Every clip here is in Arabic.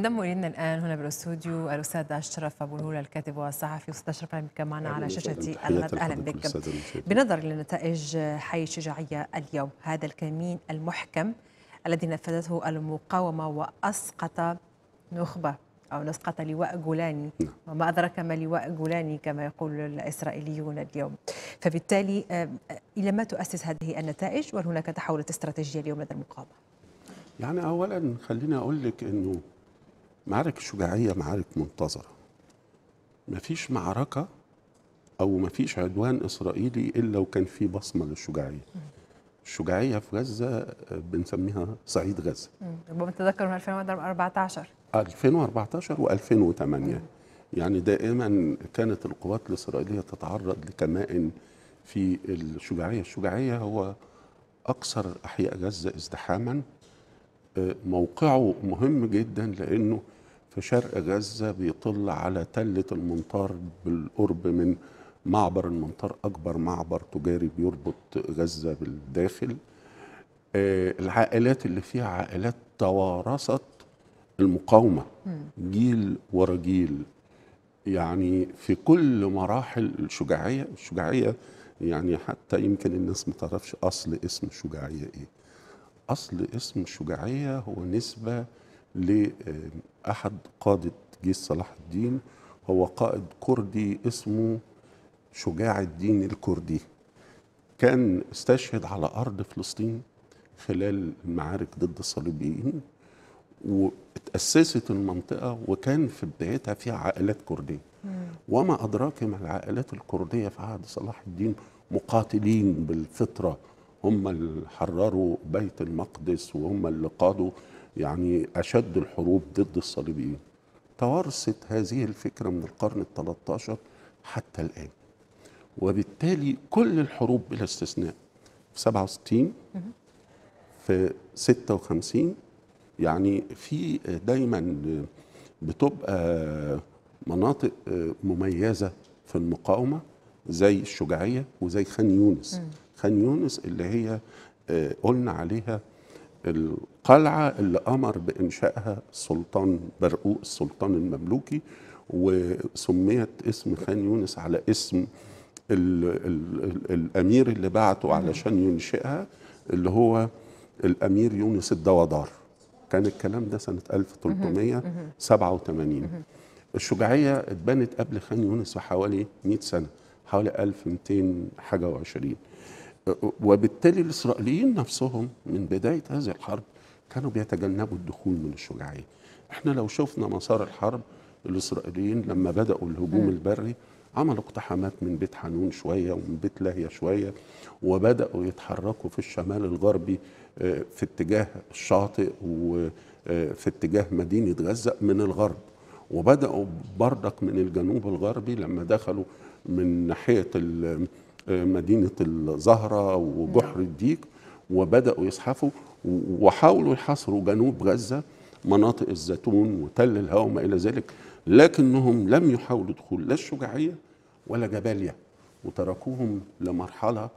ينضم الينا الان هنا بالاستوديو الاستاذ اشرف ابو الهول الكاتب والصحفي استاذ اشرف اهلا بك معنا على شاشه الغد اهلا بك بنظر لنتائج حي الشجاعيه اليوم هذا الكمين المحكم الذي نفذته المقاومه واسقط نخبه او نسقط لواء جولاني نعم. وما ادراك ما لواء جولاني كما يقول الاسرائيليون اليوم فبالتالي آه، الى ما تؤسس هذه النتائج وهل هناك تحولات استراتيجيه اليوم لدى المقاومه يعني اولا خليني اقول لك انه معارك الشجاعية معارك منتظرة مفيش معركة أو مفيش عدوان إسرائيلي إلا وكان في بصمة للشجاعية الشجاعية في غزة آه، بنسميها صعيد غزة ربما تتذكر من 2014 2014 و2008 يعني دائما كانت القوات الإسرائيلية تتعرض لكمائن في الشجاعية الشجاعية هو أكثر أحياء غزة ازدحاما آه، موقعه مهم جدا لأنه في شرق غزة بيطل على تلة المنطار بالقرب من معبر المنطار أكبر معبر تجاري بيربط غزة بالداخل آه، العائلات اللي فيها عائلات توارثت المقاومة جيل ورا جيل يعني في كل مراحل الشجاعية الشجاعية يعني حتى يمكن الناس ما تعرفش أصل اسم الشجاعية إيه أصل اسم الشجاعية هو نسبة لأحد قادة جيش صلاح الدين هو قائد كردي اسمه شجاع الدين الكردي كان استشهد على أرض فلسطين خلال المعارك ضد الصليبيين واتأسست المنطقة وكان في بدايتها فيها عائلات كردية وما أدراك ما العائلات الكردية في عهد صلاح الدين مقاتلين بالفطرة هم اللي حرروا بيت المقدس وهم اللي قادوا يعني أشد الحروب ضد الصليبيين توارثت هذه الفكرة من القرن ال13 حتى الآن وبالتالي كل الحروب بلا استثناء في 67 في 56 يعني في دايما بتبقى مناطق مميزة في المقاومة زي الشجاعية وزي خان يونس خان يونس اللي هي آه، قلنا عليها القلعة اللي أمر بإنشائها سلطان برقوق السلطان المملوكي وسميت اسم خان يونس على اسم الـ الـ الـ الأمير اللي بعته علشان ينشئها اللي هو الأمير يونس الدوادار كان الكلام ده سنة 1387 الشجاعية اتبنت قبل خان يونس بحوالي 100 سنة حوالي 1200 حاجة وبالتالي الإسرائيليين نفسهم من بداية هذه الحرب كانوا بيتجنبوا الدخول من الشجاعية احنا لو شفنا مسار الحرب الإسرائيليين لما بدأوا الهجوم م. البري عملوا اقتحامات من بيت حنون شوية ومن بيت لاهية شوية وبدأوا يتحركوا في الشمال الغربي آه، في اتجاه الشاطئ وفي آه، اتجاه مدينة غزة من الغرب وبدأوا بردك من الجنوب الغربي لما دخلوا من ناحية آه، مدينة الزهرة وجحر نعم. الديك وبدأوا يزحفوا وحاولوا يحاصروا جنوب غزة مناطق الزيتون وتل الهوى وما إلى ذلك لكنهم لم يحاولوا دخول لا الشجاعية ولا جباليا وتركوهم لمرحلة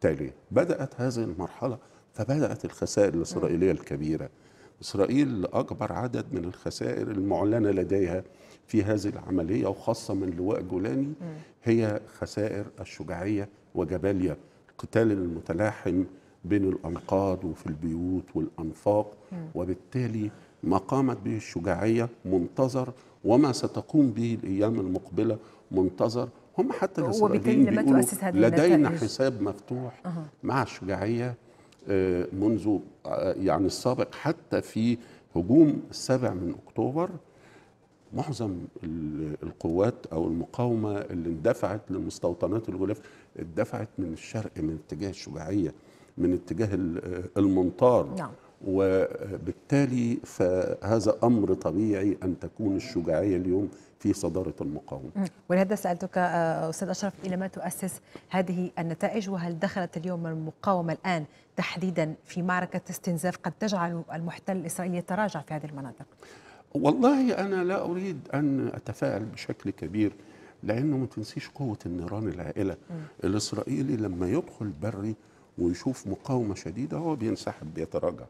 تالية بدأت هذه المرحلة فبدأت الخسائر الإسرائيلية الكبيرة إسرائيل أكبر عدد من الخسائر المعلنة لديها في هذه العملية وخاصة من لواء جولاني هي خسائر الشجاعية وجباليا القتال المتلاحم بين الأنقاض وفي البيوت والأنفاق وبالتالي ما قامت به الشجاعية منتظر وما ستقوم به الأيام المقبلة منتظر هم حتى الإسرائيليين بيقولوا لدينا حساب مفتوح مع الشجاعية آه، منذ آه، يعني السابق حتى في هجوم السابع من أكتوبر معظم القوات او المقاومه اللي اندفعت لمستوطنات الغلاف اندفعت من الشرق من اتجاه الشجاعيه من اتجاه المنطار نعم. وبالتالي فهذا أمر طبيعي أن تكون الشجاعية اليوم في صدارة المقاومة ولهذا سألتك آه، أستاذ أشرف إلى ما تؤسس هذه النتائج وهل دخلت اليوم المقاومة الآن تحديدا في معركة استنزاف قد تجعل المحتل الإسرائيلي يتراجع في هذه المناطق والله أنا لا أريد أن أتفائل بشكل كبير لأنه ما تنسيش قوة النيران العائلة م. الإسرائيلي لما يدخل بري ويشوف مقاومه شديده هو بينسحب بيتراجع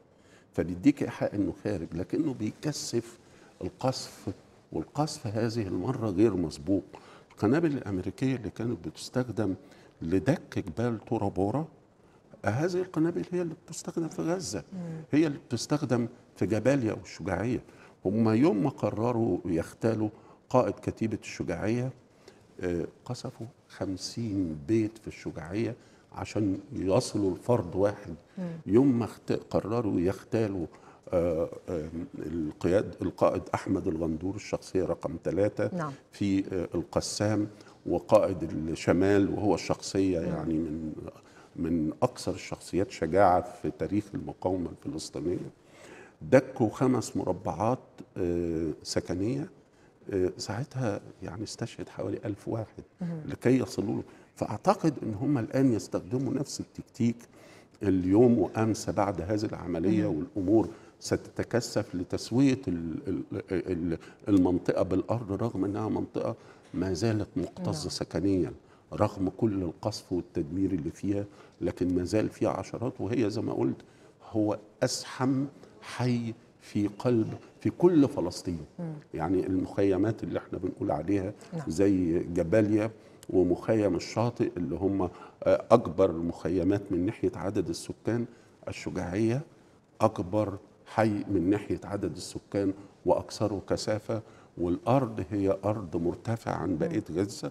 فبيديك ايحاء انه خارج لكنه بيكثف القصف والقصف هذه المره غير مسبوق القنابل الامريكيه اللي كانت بتستخدم لدك جبال تورابورا هذه القنابل هي اللي بتستخدم في غزه هي اللي بتستخدم في جباليا والشجاعيه هم يوم ما قرروا يختالوا قائد كتيبه الشجاعيه آه، قصفوا خمسين بيت في الشجاعيه عشان يصلوا لفرد واحد يوم ما قرروا يختالوا آه، آه، القياد القائد احمد الغندور الشخصيه رقم ثلاثه نعم. في آه، القسام وقائد الشمال وهو الشخصيه نعم. يعني من من اكثر الشخصيات شجاعه في تاريخ المقاومه الفلسطينيه دكوا خمس مربعات سكنيه ساعتها يعني استشهد حوالي ألف واحد لكي يصلوا له فاعتقد ان هم الان يستخدموا نفس التكتيك اليوم وامس بعد هذه العمليه والامور ستتكثف لتسويه المنطقه بالارض رغم انها منطقه ما زالت مكتظه نعم. سكنيا رغم كل القصف والتدمير اللي فيها لكن ما زال فيها عشرات وهي زي ما قلت هو ازحم حي في قلب في كل فلسطين يعني المخيمات اللي احنا بنقول عليها نعم. زي جباليا ومخيم الشاطئ اللي هم آه، اكبر مخيمات من ناحيه عدد السكان الشجاعيه اكبر حي من ناحيه عدد السكان واكثره كثافه والارض هي ارض مرتفعه عن بقيه غزه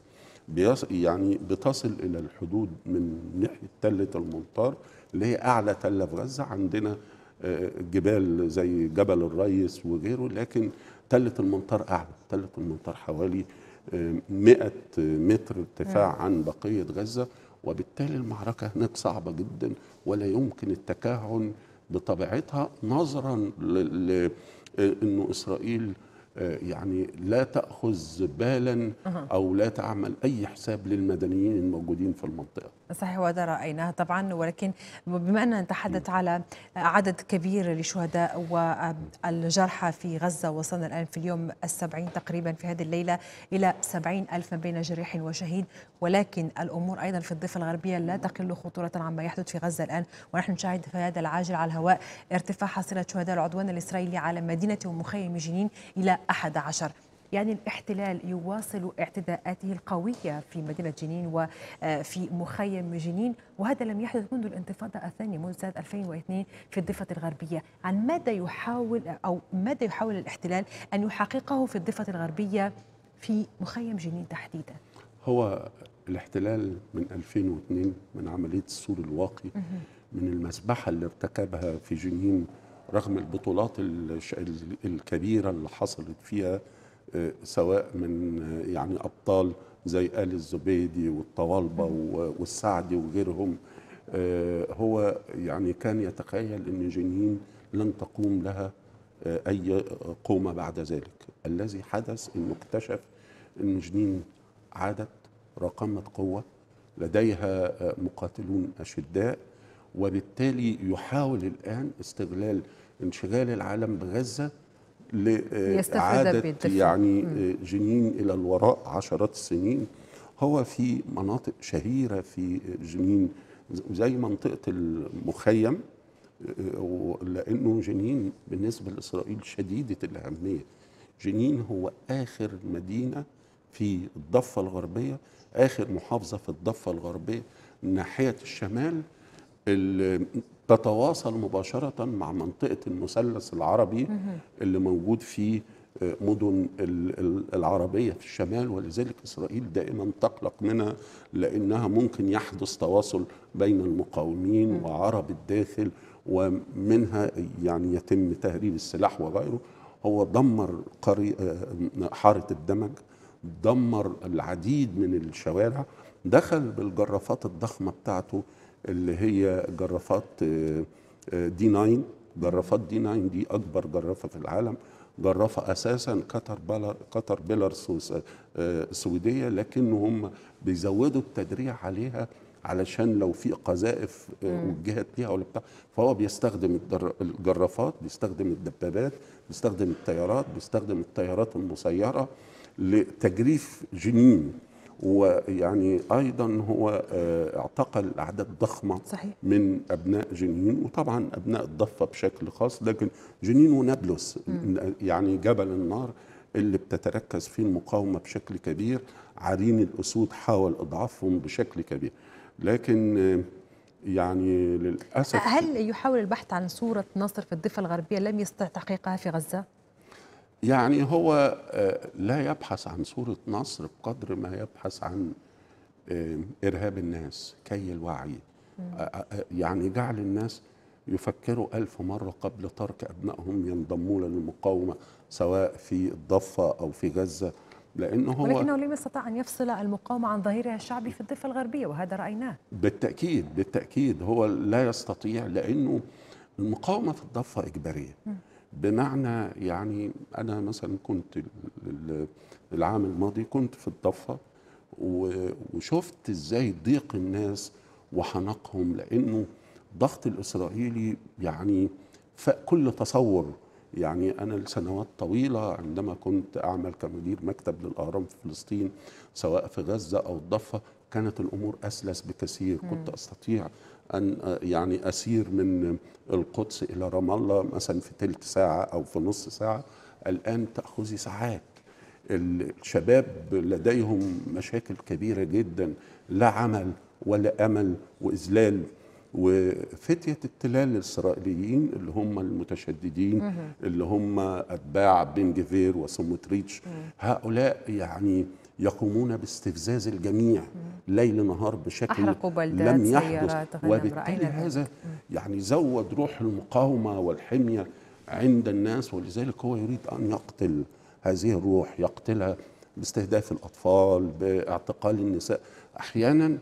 يعني بتصل الى الحدود من ناحيه تله المنطار اللي هي اعلى تله في غزه عندنا آه، جبال زي جبل الريس وغيره لكن تله المنطار اعلى تله المنطار حوالي 100 متر ارتفاع عن بقية غزة وبالتالي المعركة هناك صعبة جدا ولا يمكن التكهن بطبيعتها نظرا لأنه إسرائيل آه، يعني لا تأخذ بالا أو لا تعمل أي حساب للمدنيين الموجودين في المنطقة صحيح وهذا رأيناه طبعا ولكن بما أننا نتحدث على عدد كبير للشهداء والجرحى في غزة وصلنا الآن في اليوم السبعين تقريبا في هذه الليلة إلى سبعين ما بين جريح وشهيد ولكن الأمور أيضا في الضفة الغربية لا تقل خطورة عما يحدث في غزة الآن ونحن نشاهد في هذا العاجل على الهواء ارتفاع حصيلة شهداء العدوان الإسرائيلي على مدينة ومخيم جنين إلى 11 يعني الاحتلال يواصل اعتداءاته القوية في مدينة جنين وفي آه، مخيم جنين وهذا لم يحدث منذ الانتفاضة الثانية منذ سنة 2002 في الضفة الغربية عن ماذا يحاول أو ماذا يحاول الاحتلال أن يحققه في الضفة الغربية في مخيم جنين تحديدا هو الاحتلال من 2002 من عملية السور الواقي من المسبحة اللي ارتكبها في جنين رغم البطولات الكبيرة اللي حصلت فيها سواء من يعني أبطال زي آل الزبيدي والطوالبة والسعدي وغيرهم آه، هو يعني كان يتخيل أن جنين لن تقوم لها آه، أي قومة بعد ذلك الذي حدث أنه اكتشف أن جنين عادت رقمت قوة لديها آه، مقاتلون أشداء وبالتالي يحاول الآن استغلال انشغال العالم بغزة لإعادة يعني آه، جنين إلى الوراء عشرات السنين هو في مناطق شهيرة في جنين زي منطقة المخيم آه، لأنه جنين بالنسبة لإسرائيل شديدة الأهمية جنين هو آخر مدينة في الضفة الغربية آخر محافظة في الضفة الغربية ناحية الشمال تتواصل مباشرة مع منطقة المثلث العربي اللي موجود في آه، مدن العربية في الشمال ولذلك إسرائيل دائما تقلق منها لأنها ممكن يحدث تواصل بين المقاومين وعرب الداخل ومنها يعني يتم تهريب السلاح وغيره هو دمر قري آه، حارة الدمج دمر العديد من الشوارع دخل بالجرافات الضخمة بتاعته اللي هي جرافات دي آه، 9 آه، جرافات دي 9 دي اكبر جرافه في العالم جرافه اساسا كتر بلر كتر بيلر آه، سويديه لكن هم بيزودوا التدريع عليها علشان لو في قذائف وجهت ليها ولا بتاع فهو بيستخدم الجرافات بيستخدم الدبابات بيستخدم الطيارات بيستخدم الطيارات المسيره لتجريف جنين ويعني ايضا هو آه، اعتقل اعداد ضخمه صحيح. من ابناء جنين وطبعا ابناء الضفه بشكل خاص لكن جنين ونابلس م. يعني جبل النار اللي بتتركز فيه المقاومه بشكل كبير عرين الاسود حاول اضعافهم بشكل كبير لكن آه، يعني للاسف هل يحاول البحث عن صوره نصر في الضفه الغربيه لم يستطع تحقيقها في غزه؟ يعني هو آه، لا يبحث عن صورة نصر بقدر ما يبحث عن آه، إرهاب الناس كي الوعي آه، يعني جعل الناس يفكروا ألف مرة قبل ترك أبنائهم ينضموا للمقاومة سواء في الضفة أو في غزة لأنه هو ولكنه لم يستطع أن يفصل المقاومة عن ظهيرها الشعبي في الضفة الغربية وهذا رأيناه بالتأكيد بالتأكيد هو لا يستطيع لأنه المقاومة في الضفة إجبارية بمعنى يعني انا مثلا كنت العام الماضي كنت في الضفه وشفت ازاي ضيق الناس وحنقهم لانه الضغط الاسرائيلي يعني فاق كل تصور يعني انا لسنوات طويله عندما كنت اعمل كمدير مكتب للاهرام في فلسطين سواء في غزه او الضفه كانت الامور اسلس بكثير كنت استطيع ان آه، يعني اسير من القدس الى رام الله مثلا في ثلث ساعه او في نص ساعه الان تاخذي ساعات الشباب لديهم مشاكل كبيره جدا لا عمل ولا امل واذلال وفتية التلال الإسرائيليين اللي هم المتشددين اللي هم أتباع بن جفير وسموتريتش هؤلاء يعني يقومون باستفزاز الجميع ليل نهار بشكل لم يحدث وبالتالي هذا يعني زود روح المقاومة والحمية عند الناس ولذلك هو يريد أن يقتل هذه الروح يقتلها باستهداف الأطفال باعتقال النساء أحيانا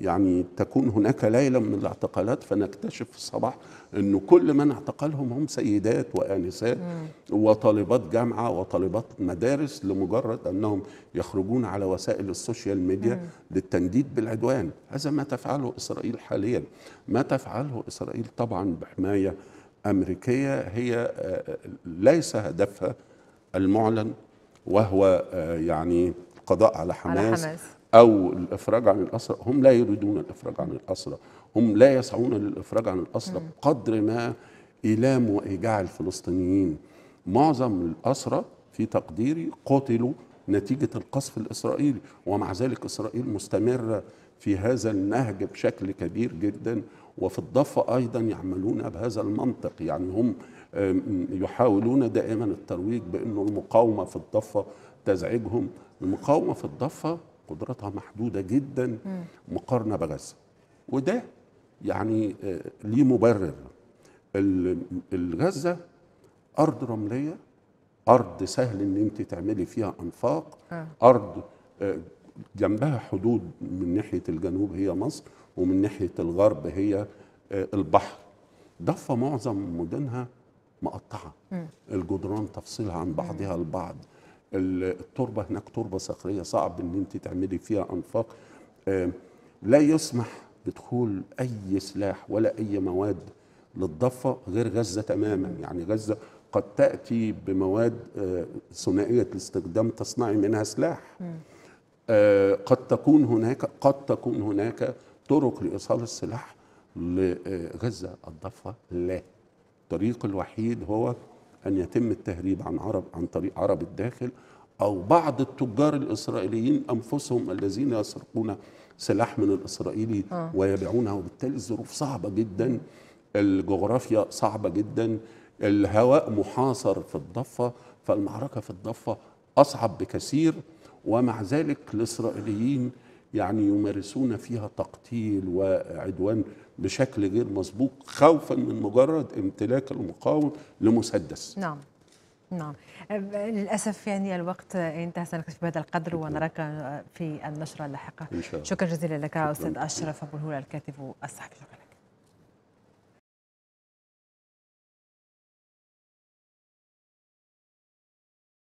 يعني تكون هناك ليلة من الاعتقالات فنكتشف في الصباح أنه كل من اعتقلهم هم سيدات وآنسات وطالبات جامعة وطالبات مدارس لمجرد أنهم يخرجون على وسائل السوشيال ميديا مم. للتنديد بالعدوان هذا ما تفعله إسرائيل حاليا ما تفعله إسرائيل طبعا بحماية أمريكية هي آه، ليس هدفها المعلن وهو آه، يعني القضاء على حماس, على حماس. أو الإفراج عن الأسرة هم لا يريدون الإفراج عن الأسرة هم لا يسعون للإفراج عن الأسرة بقدر ما إيلام وإيجاع الفلسطينيين معظم الأسرة في تقديري قتلوا نتيجة القصف الإسرائيلي ومع ذلك إسرائيل مستمرة في هذا النهج بشكل كبير جدا وفي الضفة أيضا يعملون بهذا المنطق يعني هم يحاولون دائما الترويج بأن المقاومة في الضفة تزعجهم المقاومة في الضفة قدراتها محدودة جدا مقارنة بغزة وده يعني آه، ليه مبرر الغزة أرض رملية أرض سهل إن أنت تعملي فيها أنفاق آه. أرض آه، جنبها حدود من ناحية الجنوب هي مصر ومن ناحية الغرب هي البحر ضفة معظم مدنها مقطعة الجدران تفصلها عن بعضها البعض التربه هناك تربه صخريه صعب ان انت تعملي فيها انفاق لا يسمح بدخول اي سلاح ولا اي مواد للضفه غير غزه تماما يعني غزه قد تاتي بمواد آه، ثنائيه الاستخدام تصنعي منها سلاح آه، قد تكون هناك قد تكون هناك طرق لايصال السلاح لغزه آه، الضفه لا الطريق الوحيد هو أن يتم التهريب عن عرب عن طريق عرب الداخل أو بعض التجار الإسرائيليين أنفسهم الذين يسرقون سلاح من الإسرائيلي آه. ويبيعونه وبالتالي الظروف صعبة جدا الجغرافيا صعبة جدا الهواء محاصر في الضفة فالمعركة في الضفة أصعب بكثير ومع ذلك الإسرائيليين يعني يمارسون فيها تقتيل وعدوان بشكل غير مسبوق خوفا من مجرد امتلاك المقاوم لمسدس نعم نعم للأسف يعني الوقت انتهى سنكتفي بهذا القدر ونراك في النشرة اللاحقة إن شاء الله. شكرا جزيلا لك أستاذ أشرف أبو الهول الكاتب الصحفي شكرا